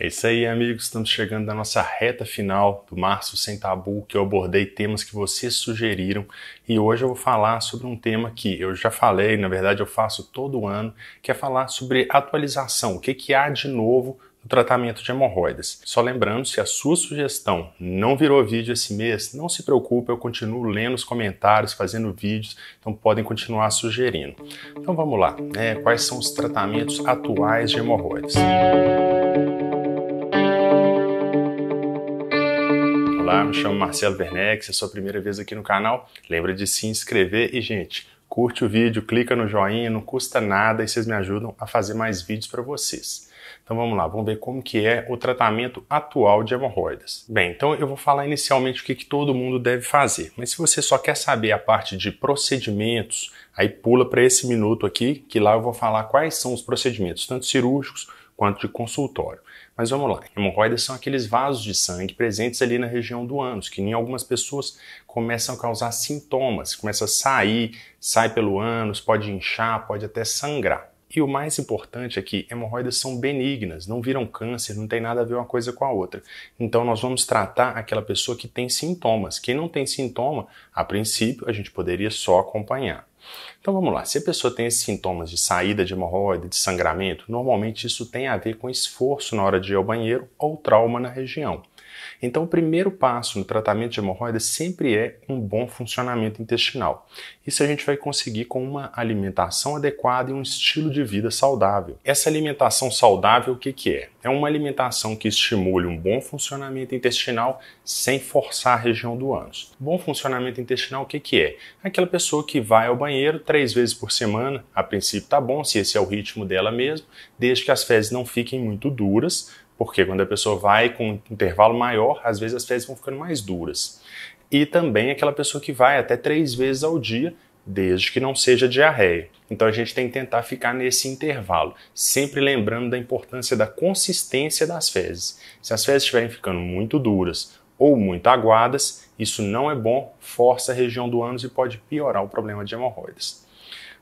É isso aí, amigos. Estamos chegando na nossa reta final do Março Sem Tabu, que eu abordei temas que vocês sugeriram. E hoje eu vou falar sobre um tema que eu já falei, na verdade eu faço todo ano, que é falar sobre atualização. O que, que há de novo no tratamento de hemorroidas. Só lembrando, se a sua sugestão não virou vídeo esse mês, não se preocupe, eu continuo lendo os comentários, fazendo vídeos, então podem continuar sugerindo. Então vamos lá, é, quais são os tratamentos atuais de hemorroidas? chamo Marcelo Werneck, se é a sua primeira vez aqui no canal, lembra de se inscrever e, gente, curte o vídeo, clica no joinha, não custa nada e vocês me ajudam a fazer mais vídeos para vocês. Então vamos lá, vamos ver como que é o tratamento atual de hemorroidas. Bem, então eu vou falar inicialmente o que, que todo mundo deve fazer, mas se você só quer saber a parte de procedimentos, aí pula para esse minuto aqui, que lá eu vou falar quais são os procedimentos, tanto cirúrgicos quanto de consultório. Mas vamos lá. Hemorroidas são aqueles vasos de sangue presentes ali na região do ânus, que em algumas pessoas começam a causar sintomas, começa a sair, sai pelo ânus, pode inchar, pode até sangrar. E o mais importante é que hemorroidas são benignas, não viram câncer, não tem nada a ver uma coisa com a outra. Então nós vamos tratar aquela pessoa que tem sintomas. Quem não tem sintoma, a princípio a gente poderia só acompanhar. Então vamos lá, se a pessoa tem esses sintomas de saída de hemorroida, de sangramento, normalmente isso tem a ver com esforço na hora de ir ao banheiro ou trauma na região. Então, o primeiro passo no tratamento de hemorroida sempre é um bom funcionamento intestinal. Isso a gente vai conseguir com uma alimentação adequada e um estilo de vida saudável. Essa alimentação saudável, o que, que é? É uma alimentação que estimule um bom funcionamento intestinal sem forçar a região do ânus. Bom funcionamento intestinal, o que, que é? Aquela pessoa que vai ao banheiro três vezes por semana, a princípio tá bom, se esse é o ritmo dela mesmo, desde que as fezes não fiquem muito duras, porque quando a pessoa vai com um intervalo maior, às vezes as fezes vão ficando mais duras. E também aquela pessoa que vai até três vezes ao dia, desde que não seja diarreia. Então a gente tem que tentar ficar nesse intervalo, sempre lembrando da importância da consistência das fezes. Se as fezes estiverem ficando muito duras ou muito aguadas, isso não é bom, força a região do ânus e pode piorar o problema de hemorroidas.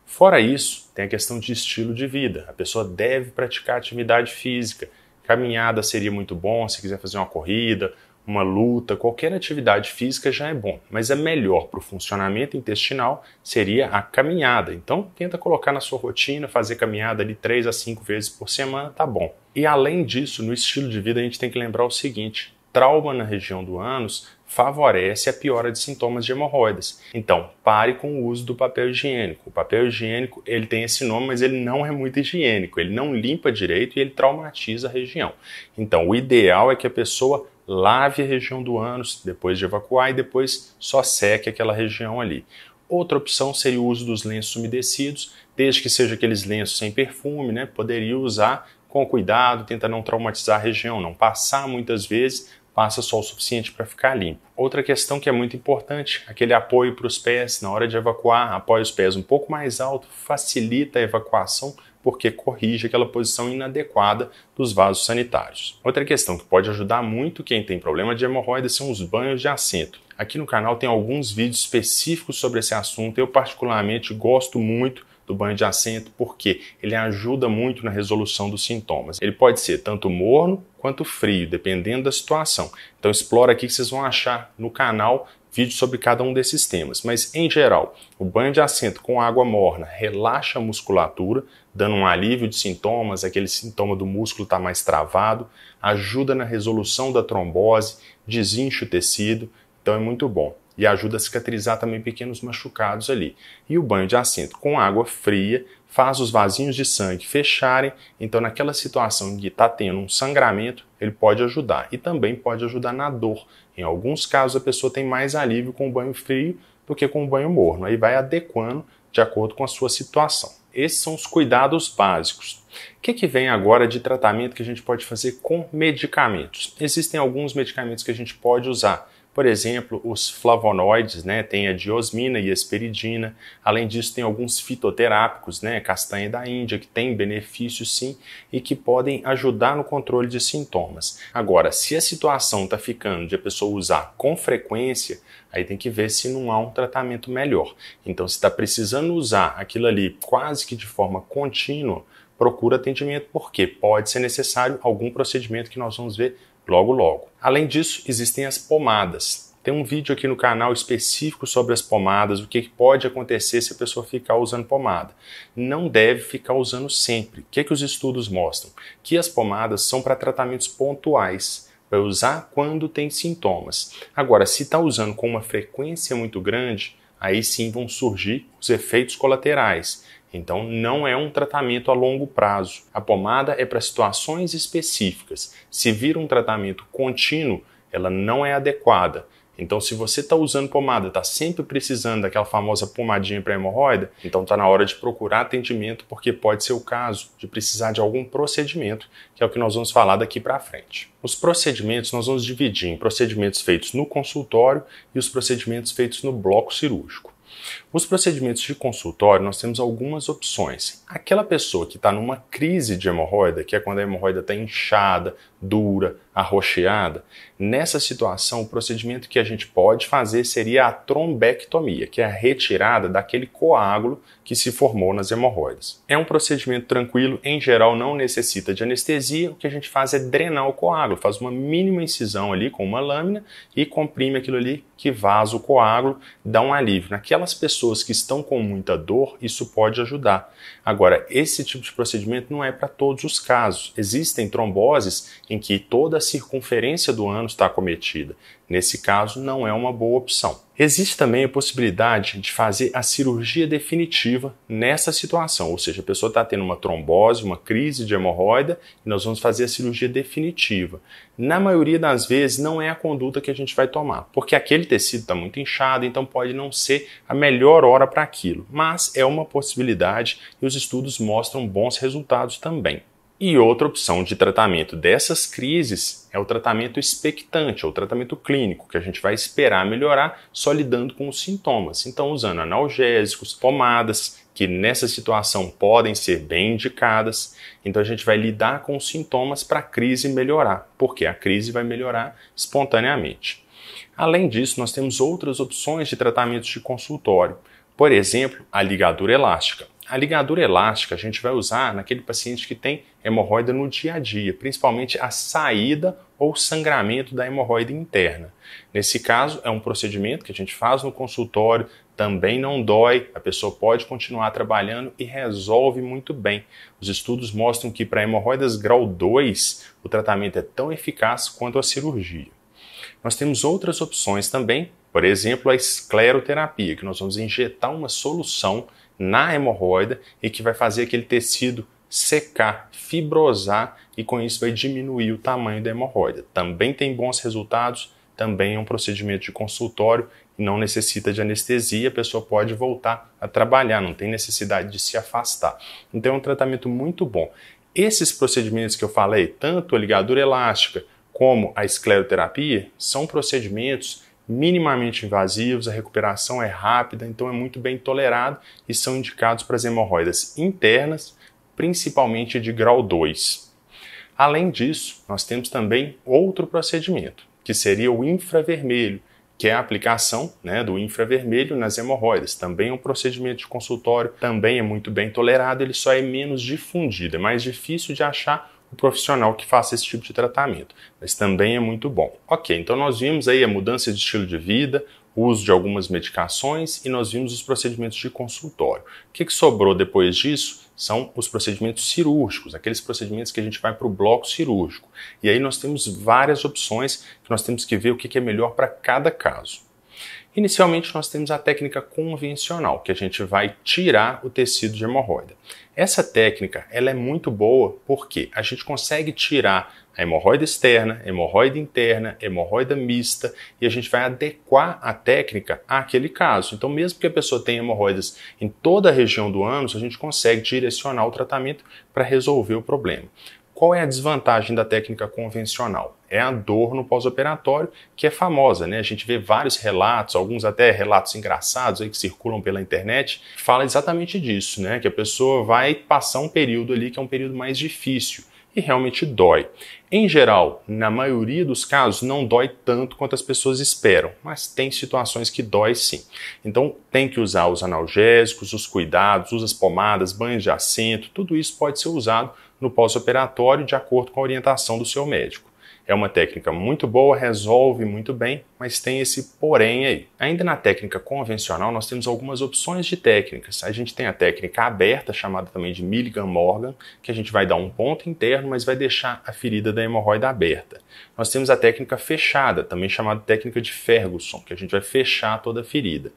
Fora isso, tem a questão de estilo de vida. A pessoa deve praticar atividade física, Caminhada seria muito bom se quiser fazer uma corrida, uma luta, qualquer atividade física já é bom, mas é melhor para o funcionamento intestinal seria a caminhada. Então, tenta colocar na sua rotina, fazer caminhada de 3 a 5 vezes por semana, tá bom. E além disso, no estilo de vida a gente tem que lembrar o seguinte: trauma na região do ânus favorece a piora de sintomas de hemorroidas. Então, pare com o uso do papel higiênico. O papel higiênico, ele tem esse nome, mas ele não é muito higiênico, ele não limpa direito e ele traumatiza a região. Então, o ideal é que a pessoa lave a região do ânus depois de evacuar e depois só seque aquela região ali. Outra opção seria o uso dos lenços umedecidos, desde que seja aqueles lenços sem perfume, né? Poderia usar com cuidado, tenta não traumatizar a região, não passar muitas vezes, passa só o suficiente para ficar limpo. Outra questão que é muito importante, aquele apoio para os pés na hora de evacuar, apoia os pés um pouco mais alto, facilita a evacuação porque corrige aquela posição inadequada dos vasos sanitários. Outra questão que pode ajudar muito quem tem problema de hemorroida são os banhos de assento. Aqui no canal tem alguns vídeos específicos sobre esse assunto, eu particularmente gosto muito do banho de assento, porque ele ajuda muito na resolução dos sintomas. Ele pode ser tanto morno quanto frio, dependendo da situação. Então explora aqui que vocês vão achar no canal vídeos sobre cada um desses temas. Mas em geral, o banho de assento com água morna relaxa a musculatura, dando um alívio de sintomas, aquele sintoma do músculo está mais travado, ajuda na resolução da trombose, desincha o tecido, então é muito bom e ajuda a cicatrizar também pequenos machucados ali. E o banho de assento com água fria faz os vasinhos de sangue fecharem, então naquela situação em que está tendo um sangramento, ele pode ajudar e também pode ajudar na dor. Em alguns casos a pessoa tem mais alívio com o banho frio do que com o banho morno, aí vai adequando de acordo com a sua situação. Esses são os cuidados básicos. O que, que, vem agora de tratamento que a gente pode fazer com medicamentos? Existem alguns medicamentos que a gente pode usar por exemplo, os flavonoides, né, tem a diosmina e a esperidina. Além disso, tem alguns fitoterápicos, né, castanha da Índia, que tem benefícios sim e que podem ajudar no controle de sintomas. Agora, se a situação está ficando de a pessoa usar com frequência, aí tem que ver se não há um tratamento melhor. Então, se está precisando usar aquilo ali quase que de forma contínua, procura atendimento, porque pode ser necessário algum procedimento que nós vamos ver logo logo. Além disso, existem as pomadas. Tem um vídeo aqui no canal específico sobre as pomadas, o que pode acontecer se a pessoa ficar usando pomada. Não deve ficar usando sempre. O que, é que os estudos mostram? Que as pomadas são para tratamentos pontuais, para usar quando tem sintomas. Agora, se está usando com uma frequência muito grande, aí sim vão surgir os efeitos colaterais, então, não é um tratamento a longo prazo. A pomada é para situações específicas. Se vir um tratamento contínuo, ela não é adequada. Então, se você está usando pomada, está sempre precisando daquela famosa pomadinha para hemorroida, então está na hora de procurar atendimento, porque pode ser o caso de precisar de algum procedimento, que é o que nós vamos falar daqui para frente. Os procedimentos nós vamos dividir em procedimentos feitos no consultório e os procedimentos feitos no bloco cirúrgico. Os procedimentos de consultório, nós temos algumas opções. Aquela pessoa que está numa crise de hemorroida, que é quando a hemorroida está inchada, dura, arroxeada, nessa situação, o procedimento que a gente pode fazer seria a trombectomia, que é a retirada daquele coágulo que se formou nas hemorroidas. É um procedimento tranquilo, em geral não necessita de anestesia, o que a gente faz é drenar o coágulo, faz uma mínima incisão ali com uma lâmina e comprime aquilo ali que vaza o coágulo, dá um alívio. Naquelas pessoas pessoas que estão com muita dor, isso pode ajudar. Agora, esse tipo de procedimento não é para todos os casos. Existem tromboses em que toda a circunferência do ânus está acometida. Nesse caso, não é uma boa opção. Existe também a possibilidade de fazer a cirurgia definitiva nessa situação, ou seja, a pessoa está tendo uma trombose, uma crise de hemorroida e nós vamos fazer a cirurgia definitiva. Na maioria das vezes, não é a conduta que a gente vai tomar, porque aquele tecido está muito inchado, então pode não ser a melhor hora para aquilo, mas é uma possibilidade e os estudos mostram bons resultados também. E outra opção de tratamento dessas crises é o tratamento expectante, é ou tratamento clínico, que a gente vai esperar melhorar só lidando com os sintomas. Então, usando analgésicos, pomadas, que nessa situação podem ser bem indicadas. Então, a gente vai lidar com os sintomas para a crise melhorar, porque a crise vai melhorar espontaneamente. Além disso, nós temos outras opções de tratamentos de consultório, por exemplo, a ligadura elástica. A ligadura elástica a gente vai usar naquele paciente que tem hemorroida no dia a dia, principalmente a saída ou sangramento da hemorroida interna. Nesse caso, é um procedimento que a gente faz no consultório, também não dói, a pessoa pode continuar trabalhando e resolve muito bem. Os estudos mostram que para hemorroidas grau 2, o tratamento é tão eficaz quanto a cirurgia. Nós temos outras opções também, por exemplo, a escleroterapia, que nós vamos injetar uma solução na hemorroida e que vai fazer aquele tecido secar, fibrosar e com isso vai diminuir o tamanho da hemorroida. Também tem bons resultados, também é um procedimento de consultório, não necessita de anestesia, a pessoa pode voltar a trabalhar, não tem necessidade de se afastar. Então é um tratamento muito bom. Esses procedimentos que eu falei, tanto a ligadura elástica como a escleroterapia, são procedimentos minimamente invasivos, a recuperação é rápida, então é muito bem tolerado e são indicados para as hemorroidas internas, principalmente de grau 2. Além disso, nós temos também outro procedimento, que seria o infravermelho, que é a aplicação né, do infravermelho nas hemorroidas. Também é um procedimento de consultório, também é muito bem tolerado, ele só é menos difundido, é mais difícil de achar o profissional que faça esse tipo de tratamento, mas também é muito bom. Ok, então nós vimos aí a mudança de estilo de vida, o uso de algumas medicações e nós vimos os procedimentos de consultório. O que, que sobrou depois disso? São os procedimentos cirúrgicos, aqueles procedimentos que a gente vai para o bloco cirúrgico. E aí nós temos várias opções que nós temos que ver o que, que é melhor para cada caso. Inicialmente, nós temos a técnica convencional, que a gente vai tirar o tecido de hemorroida. Essa técnica ela é muito boa porque a gente consegue tirar a hemorroida externa, hemorroida interna, hemorroida mista, e a gente vai adequar a técnica àquele caso. Então, mesmo que a pessoa tenha hemorroidas em toda a região do ânus, a gente consegue direcionar o tratamento para resolver o problema. Qual é a desvantagem da técnica convencional? É a dor no pós-operatório, que é famosa, né? A gente vê vários relatos, alguns até relatos engraçados aí que circulam pela internet, que fala exatamente disso, né? Que a pessoa vai passar um período ali que é um período mais difícil e realmente dói. Em geral, na maioria dos casos, não dói tanto quanto as pessoas esperam, mas tem situações que dói sim. Então, tem que usar os analgésicos, os cuidados, usa as pomadas, banhos de assento, tudo isso pode ser usado no pós-operatório de acordo com a orientação do seu médico. É uma técnica muito boa, resolve muito bem mas tem esse porém aí. Ainda na técnica convencional, nós temos algumas opções de técnicas. A gente tem a técnica aberta, chamada também de Milligan-Morgan, que a gente vai dar um ponto interno, mas vai deixar a ferida da hemorroida aberta. Nós temos a técnica fechada, também chamada técnica de Ferguson, que a gente vai fechar toda a ferida.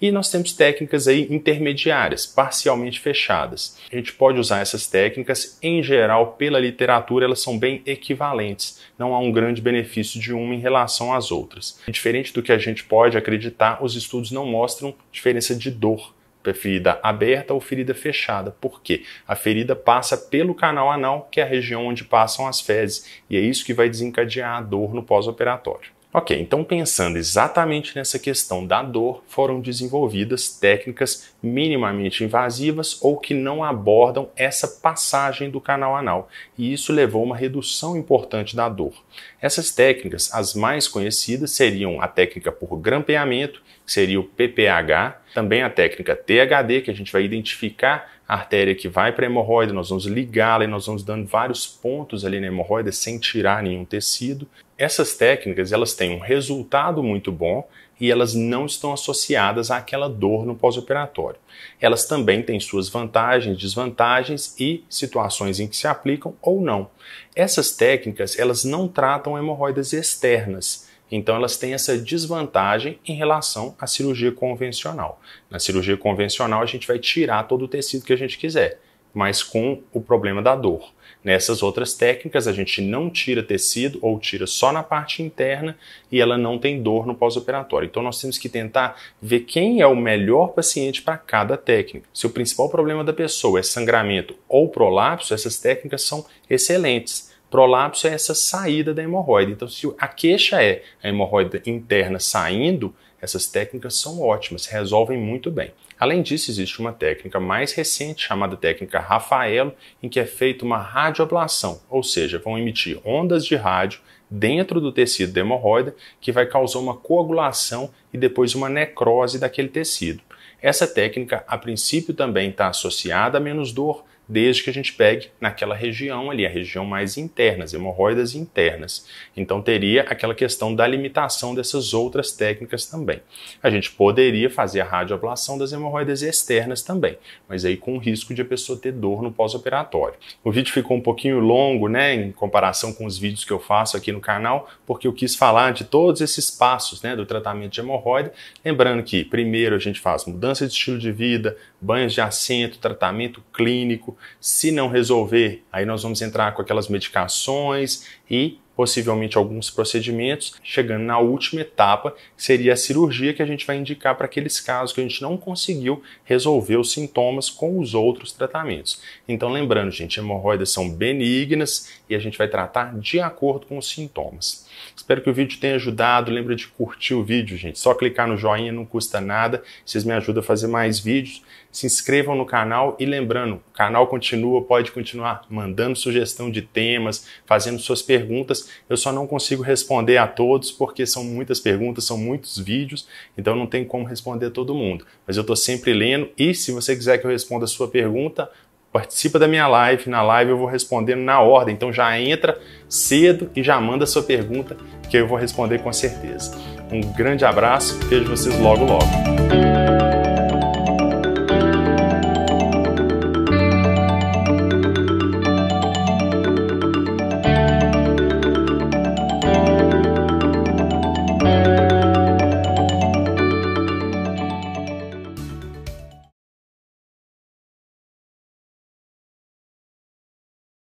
E nós temos técnicas aí intermediárias, parcialmente fechadas. A gente pode usar essas técnicas, em geral, pela literatura, elas são bem equivalentes. Não há um grande benefício de uma em relação às outras. Diferente do que a gente pode acreditar, os estudos não mostram diferença de dor ferida aberta ou ferida fechada. Por quê? A ferida passa pelo canal anal, que é a região onde passam as fezes, e é isso que vai desencadear a dor no pós-operatório. Ok, então pensando exatamente nessa questão da dor, foram desenvolvidas técnicas minimamente invasivas ou que não abordam essa passagem do canal anal, e isso levou a uma redução importante da dor. Essas técnicas, as mais conhecidas, seriam a técnica por grampeamento que seria o PPH, também a técnica THD, que a gente vai identificar a artéria que vai para a hemorroida, nós vamos ligá-la e nós vamos dando vários pontos ali na hemorroida sem tirar nenhum tecido. Essas técnicas, elas têm um resultado muito bom e elas não estão associadas àquela dor no pós-operatório. Elas também têm suas vantagens, desvantagens e situações em que se aplicam ou não. Essas técnicas, elas não tratam hemorroidas externas, então elas têm essa desvantagem em relação à cirurgia convencional. Na cirurgia convencional a gente vai tirar todo o tecido que a gente quiser, mas com o problema da dor. Nessas outras técnicas a gente não tira tecido ou tira só na parte interna e ela não tem dor no pós-operatório. Então nós temos que tentar ver quem é o melhor paciente para cada técnica. Se o principal problema da pessoa é sangramento ou prolapso, essas técnicas são excelentes Prolapso é essa saída da hemorroida. Então, se a queixa é a hemorroida interna saindo, essas técnicas são ótimas, resolvem muito bem. Além disso, existe uma técnica mais recente chamada técnica Rafaelo, em que é feita uma radioablação, ou seja, vão emitir ondas de rádio dentro do tecido da hemorroida que vai causar uma coagulação e depois uma necrose daquele tecido. Essa técnica, a princípio, também está associada a menos dor, desde que a gente pegue naquela região ali, a região mais interna, as hemorroidas internas. Então teria aquela questão da limitação dessas outras técnicas também. A gente poderia fazer a radioablação das hemorroidas externas também, mas aí com o risco de a pessoa ter dor no pós-operatório. O vídeo ficou um pouquinho longo, né, em comparação com os vídeos que eu faço aqui no canal, porque eu quis falar de todos esses passos, né, do tratamento de hemorroida. Lembrando que primeiro a gente faz mudança de estilo de vida, banhos de assento, tratamento clínico. Se não resolver, aí nós vamos entrar com aquelas medicações e possivelmente alguns procedimentos, chegando na última etapa, que seria a cirurgia que a gente vai indicar para aqueles casos que a gente não conseguiu resolver os sintomas com os outros tratamentos. Então, lembrando, gente, hemorroidas são benignas e a gente vai tratar de acordo com os sintomas. Espero que o vídeo tenha ajudado. Lembra de curtir o vídeo, gente. Só clicar no joinha, não custa nada. Vocês me ajudam a fazer mais vídeos. Se inscrevam no canal e lembrando, o canal continua, pode continuar mandando sugestão de temas, fazendo suas perguntas. Eu só não consigo responder a todos porque são muitas perguntas, são muitos vídeos, então não tem como responder a todo mundo. Mas eu estou sempre lendo e se você quiser que eu responda a sua pergunta, participa da minha live, na live eu vou respondendo na ordem, então já entra cedo e já manda sua pergunta que eu vou responder com certeza. Um grande abraço, vejo vocês logo logo.